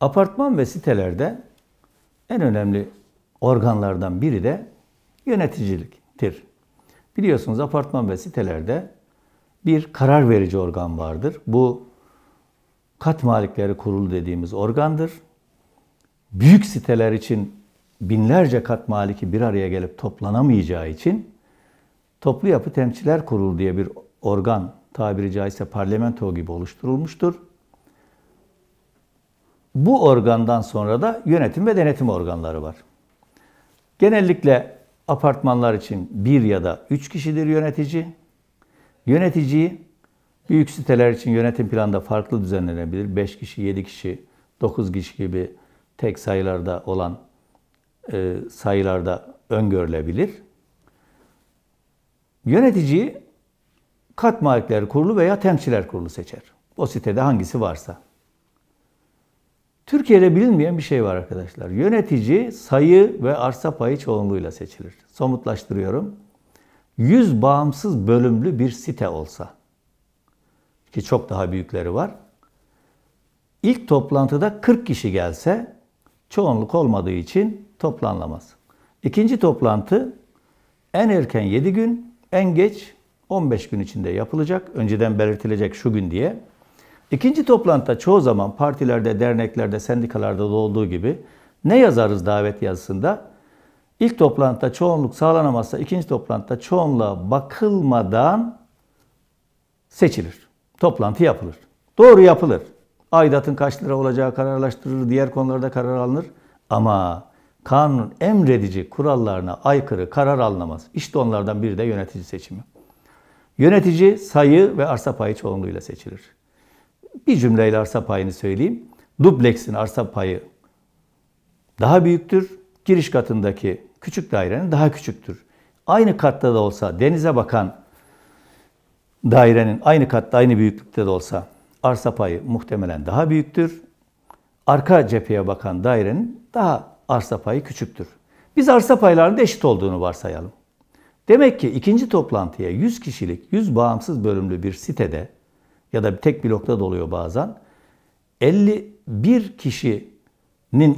Apartman ve sitelerde en önemli organlardan biri de yöneticiliktir. Biliyorsunuz apartman ve sitelerde bir karar verici organ vardır. Bu kat malikleri kurulu dediğimiz organdır. Büyük siteler için binlerce kat maliki bir araya gelip toplanamayacağı için Toplu Yapı Temsilciler Kurulu diye bir organ tabiri caizse parlamento gibi oluşturulmuştur. Bu organdan sonra da yönetim ve denetim organları var. Genellikle apartmanlar için bir ya da üç kişidir yönetici. Yöneticiyi büyük siteler için yönetim planında farklı düzenlenebilir. Beş kişi, yedi kişi, dokuz kişi gibi tek sayılarda olan e, sayılarda öngörülebilir. Yöneticiyi kat malikleri kurulu veya temsilciler kurulu seçer. O sitede hangisi varsa. Türkiye'de bilinmeyen bir şey var arkadaşlar. Yönetici sayı ve arsa payı çoğunluğuyla seçilir. Somutlaştırıyorum. 100 bağımsız bölümlü bir site olsa ki çok daha büyükleri var. İlk toplantıda 40 kişi gelse çoğunluk olmadığı için toplanlamaz. İkinci toplantı en erken 7 gün, en geç 15 gün içinde yapılacak. Önceden belirtilecek şu gün diye. İkinci toplantıda çoğu zaman partilerde, derneklerde, sendikalarda da olduğu gibi ne yazarız davet yazısında? İlk toplantıda çoğunluk sağlanamazsa ikinci toplantıda çoğunluğa bakılmadan seçilir. Toplantı yapılır. Doğru yapılır. Aidatın kaç lira olacağı kararlaştırılır, diğer konularda karar alınır. Ama kanun emredici kurallarına aykırı karar alınamaz. İşte onlardan biri de yönetici seçimi. Yönetici sayı ve arsa payı çoğunluğuyla seçilir. Bir cümleyle arsa payını söyleyeyim. Dubleksin arsa payı daha büyüktür. Giriş katındaki küçük dairenin daha küçüktür. Aynı katta da olsa denize bakan dairenin aynı katta aynı büyüklükte de olsa arsa payı muhtemelen daha büyüktür. Arka cepheye bakan dairenin daha arsa payı küçüktür. Biz arsa paylarının eşit olduğunu varsayalım. Demek ki ikinci toplantıya 100 kişilik, 100 bağımsız bölümlü bir sitede ya da tek blokta da oluyor bazen. 51 kişinin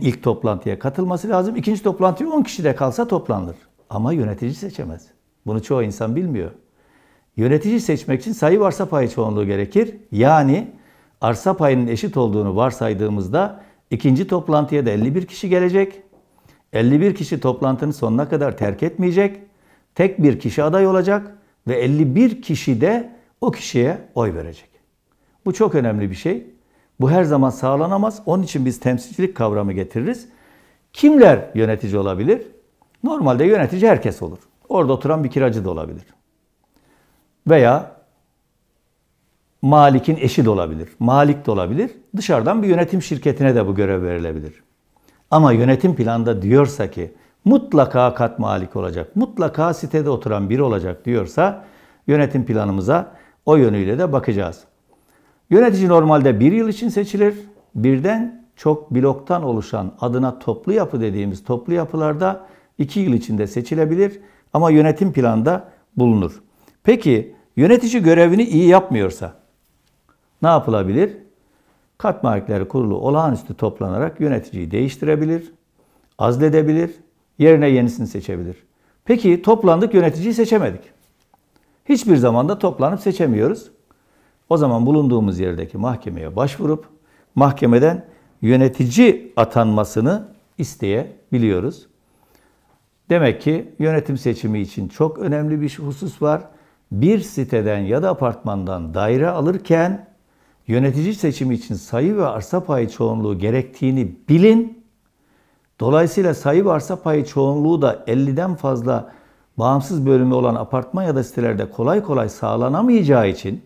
ilk toplantıya katılması lazım. İkinci toplantıya 10 kişi de kalsa toplanır. Ama yönetici seçemez. Bunu çoğu insan bilmiyor. Yönetici seçmek için sayı varsa payı çoğunluğu gerekir. Yani arsa payının eşit olduğunu varsaydığımızda ikinci toplantıya da 51 kişi gelecek. 51 kişi toplantının sonuna kadar terk etmeyecek. Tek bir kişi aday olacak ve 51 kişi de o kişiye oy verecek. Bu çok önemli bir şey. Bu her zaman sağlanamaz. Onun için biz temsilcilik kavramı getiririz. Kimler yönetici olabilir? Normalde yönetici herkes olur. Orada oturan bir kiracı da olabilir. Veya malikin eşi de olabilir. Malik de olabilir. Dışarıdan bir yönetim şirketine de bu görev verilebilir. Ama yönetim planda diyorsa ki mutlaka kat malik olacak, mutlaka sitede oturan biri olacak diyorsa yönetim planımıza o yönüyle de bakacağız. Yönetici normalde bir yıl için seçilir. Birden çok bloktan oluşan adına toplu yapı dediğimiz toplu yapılarda iki yıl içinde seçilebilir ama yönetim planda bulunur. Peki yönetici görevini iyi yapmıyorsa ne yapılabilir? Katma Hakları Kurulu olağanüstü toplanarak yöneticiyi değiştirebilir, azledebilir, yerine yenisini seçebilir. Peki toplandık yöneticiyi seçemedik. Hiçbir zamanda toplanıp seçemiyoruz. O zaman bulunduğumuz yerdeki mahkemeye başvurup mahkemeden yönetici atanmasını isteyebiliyoruz. Demek ki yönetim seçimi için çok önemli bir husus var. Bir siteden ya da apartmandan daire alırken yönetici seçimi için sayı ve arsa payı çoğunluğu gerektiğini bilin. Dolayısıyla sayı ve arsa payı çoğunluğu da 50'den fazla bağımsız bölümü olan apartman ya da sitelerde kolay kolay sağlanamayacağı için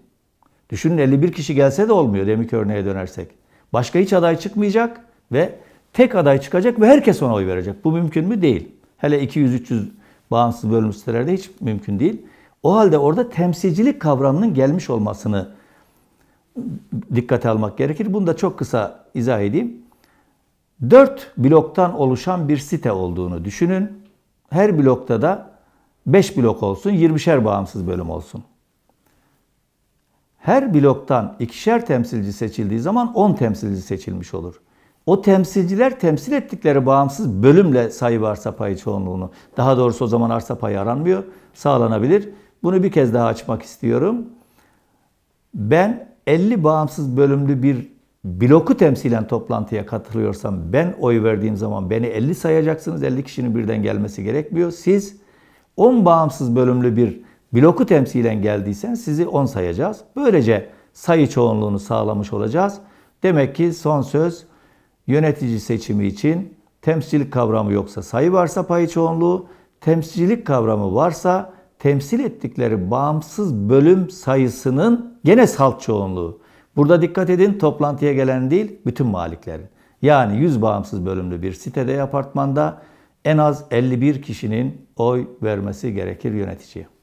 Düşünün 51 kişi gelse de olmuyor demek örneğe dönersek. Başka hiç aday çıkmayacak ve tek aday çıkacak ve herkes ona oy verecek. Bu mümkün mü? Değil. Hele 200-300 bağımsız bölüm sitelerde hiç mümkün değil. O halde orada temsilcilik kavramının gelmiş olmasını dikkate almak gerekir. Bunu da çok kısa izah edeyim. Dört bloktan oluşan bir site olduğunu düşünün. Her blokta da beş blok olsun, 20'şer bağımsız bölüm olsun her bloktan ikişer temsilci seçildiği zaman 10 temsilci seçilmiş olur. O temsilciler temsil ettikleri bağımsız bölümle sayı arsa payı çoğunluğunu, daha doğrusu o zaman arsa payı aranmıyor, sağlanabilir. Bunu bir kez daha açmak istiyorum. Ben 50 bağımsız bölümlü bir bloku temsilen toplantıya katılıyorsam ben oy verdiğim zaman beni 50 sayacaksınız. 50 kişinin birden gelmesi gerekmiyor. Siz 10 bağımsız bölümlü bir bloku temsilen geldiysen sizi 10 sayacağız. Böylece sayı çoğunluğunu sağlamış olacağız. Demek ki son söz yönetici seçimi için temsillik kavramı yoksa sayı varsa payı çoğunluğu, temsilcilik kavramı varsa temsil ettikleri bağımsız bölüm sayısının gene salt çoğunluğu. Burada dikkat edin toplantıya gelen değil bütün maliklerin. Yani 100 bağımsız bölümlü bir sitede apartmanda en az 51 kişinin oy vermesi gerekir yöneticiye.